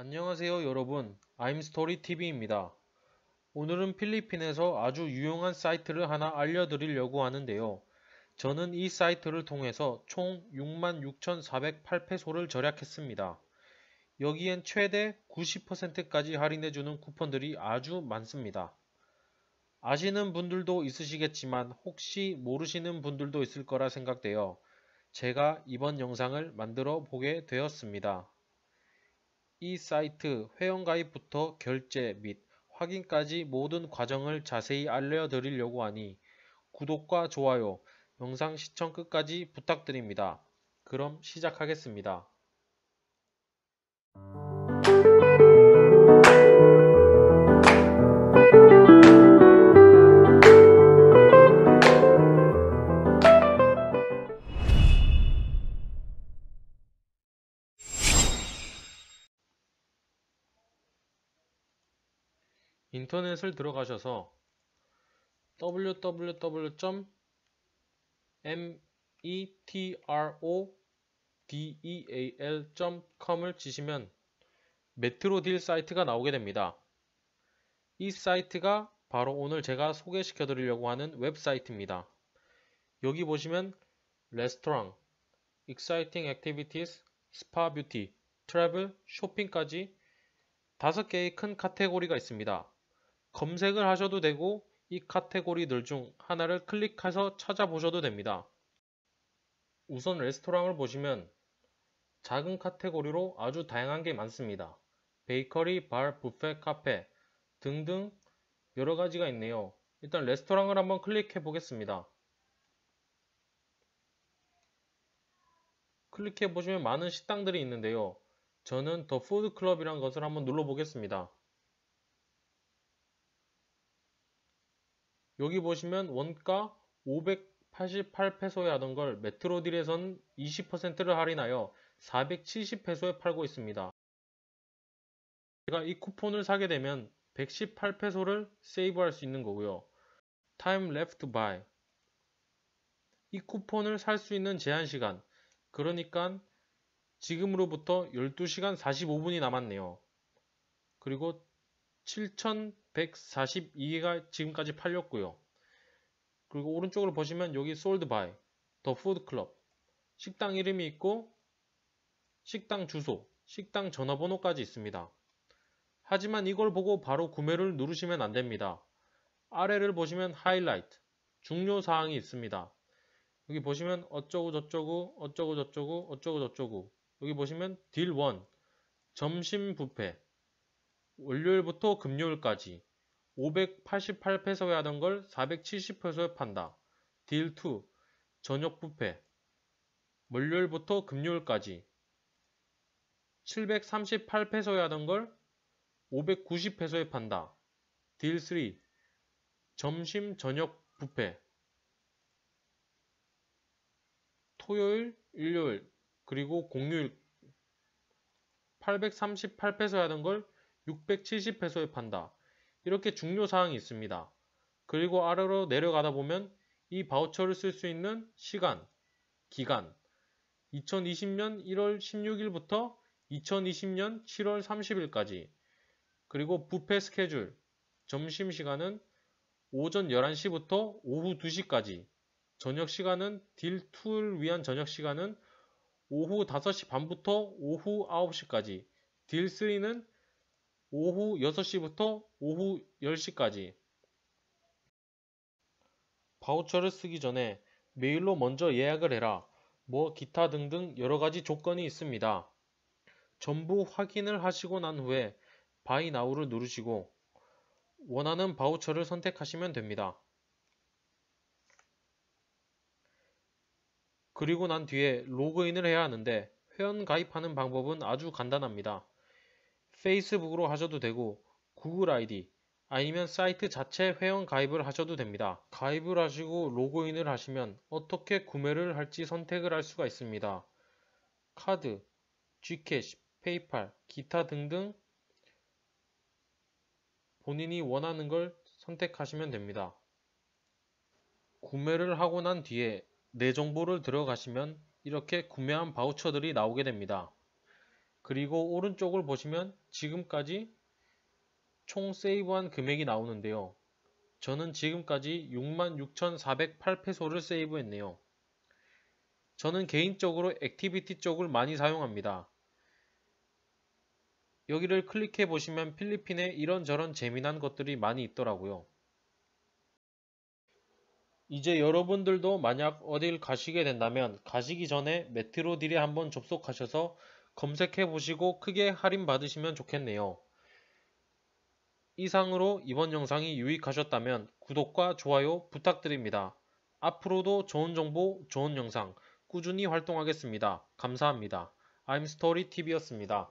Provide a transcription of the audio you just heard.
안녕하세요 여러분 아임스토리TV입니다. 오늘은 필리핀에서 아주 유용한 사이트를 하나 알려드리려고 하는데요. 저는 이 사이트를 통해서 총 66,408페소를 절약했습니다. 여기엔 최대 90%까지 할인해주는 쿠폰들이 아주 많습니다. 아시는 분들도 있으시겠지만 혹시 모르시는 분들도 있을 거라 생각되어 제가 이번 영상을 만들어 보게 되었습니다. 이 사이트 회원가입부터 결제 및 확인까지 모든 과정을 자세히 알려드리려고 하니 구독과 좋아요, 영상 시청 끝까지 부탁드립니다. 그럼 시작하겠습니다. 인터넷을 들어가셔서 www.metrodal.com을 e 치시면 메트로딜 사이트가 나오게 됩니다. 이 사이트가 바로 오늘 제가 소개시켜 드리려고 하는 웹사이트입니다. 여기 보시면 레스토랑, 익사이팅 액티비티스, 스파 뷰티, 트래블, 쇼핑까지 다섯 개의 큰 카테고리가 있습니다. 검색을 하셔도 되고 이 카테고리들 중 하나를 클릭해서 찾아보셔도 됩니다. 우선 레스토랑을 보시면 작은 카테고리로 아주 다양한 게 많습니다. 베이커리, 발, 부페, 카페 등등 여러 가지가 있네요. 일단 레스토랑을 한번 클릭해 보겠습니다. 클릭해 보시면 많은 식당들이 있는데요. 저는 더 푸드 클럽이란 것을 한번 눌러 보겠습니다. 여기 보시면 원가 588페소에 하던 걸 메트로딜에선 20%를 할인하여 470페소에 팔고 있습니다. 제가 이 쿠폰을 사게 되면 118페소를 세이브할 수 있는 거고요. Time left buy 이 쿠폰을 살 수 있는 제한시간 그러니까 지금으로부터 12시간 45분이 남았네요. 그리고 7,000 142개가 지금까지 팔렸고요. 그리고 오른쪽으로 보시면 여기 솔드 바이, 더 푸드 클럽, 식당 이름이 있고 식당 주소, 식당 전화번호까지 있습니다. 하지만 이걸 보고 바로 구매를 누르시면 안됩니다. 아래를 보시면 하이라이트, 중요 사항이 있습니다. 여기 보시면 어쩌고 저쩌고 어쩌고 저쩌고 어쩌고 저쩌고 여기 보시면 딜 1, 점심 뷔페, 월요일부터 금요일까지 588페소에 하던 걸 470페소에 판다. 딜 2. 저녁 부페. 월요일부터 금요일까지. 738페소에 하던 걸 590페소에 판다. 딜 3. 점심 저녁 부페. 토요일, 일요일, 그리고 공휴일 838페소 하던 걸 670페소에 판다. 이렇게 중요 사항이 있습니다. 그리고 아래로 내려가다 보면 이 바우처를 쓸 수 있는 시간, 기간 2020년 1월 16일부터 2020년 7월 30일까지 그리고 부페 스케줄 점심 시간은 오전 11시부터 오후 2시까지 저녁 시간은 딜 2를 위한 저녁 시간은 오후 5시 반부터 오후 9시까지 딜 3는 오후 6시부터 오후 10시까지 바우처를 쓰기 전에 메일로 먼저 예약을 해라. 뭐 기타 등등 여러가지 조건이 있습니다. 전부 확인을 하시고 난 후에 바이 나우를 누르시고 원하는 바우처를 선택하시면 됩니다. 그리고 난 뒤에 로그인을 해야 하는데 회원 가입하는 방법은 아주 간단합니다. 페이스북으로 하셔도 되고 구글 아이디 아니면 사이트 자체 회원 가입을 하셔도 됩니다. 가입을 하시고 로그인을 하시면 어떻게 구매를 할지 선택을 할 수가 있습니다. 카드, g 캐시 페이팔, 기타 등등 본인이 원하는 걸 선택하시면 됩니다. 구매를 하고 난 뒤에 내 정보를 들어가시면 이렇게 구매한 바우처들이 나오게 됩니다. 그리고 오른쪽을 보시면 지금까지 총 세이브한 금액이 나오는데요. 저는 지금까지 66,408페소를 세이브했네요. 저는 개인적으로 액티비티 쪽을 많이 사용합니다. 여기를 클릭해 보시면 필리핀에 이런저런 재미난 것들이 많이 있더라고요. 이제 여러분들도 만약 어딜 가시게 된다면 가시기 전에 메트로딜에 한번 접속하셔서 검색해 보시고 크게 할인 받으시면 좋겠네요. 이상으로 이번 영상이 유익하셨다면 구독과 좋아요 부탁드립니다. 앞으로도 좋은 정보, 좋은 영상 꾸준히 활동하겠습니다. 감사합니다. I'm Story TV였습니다.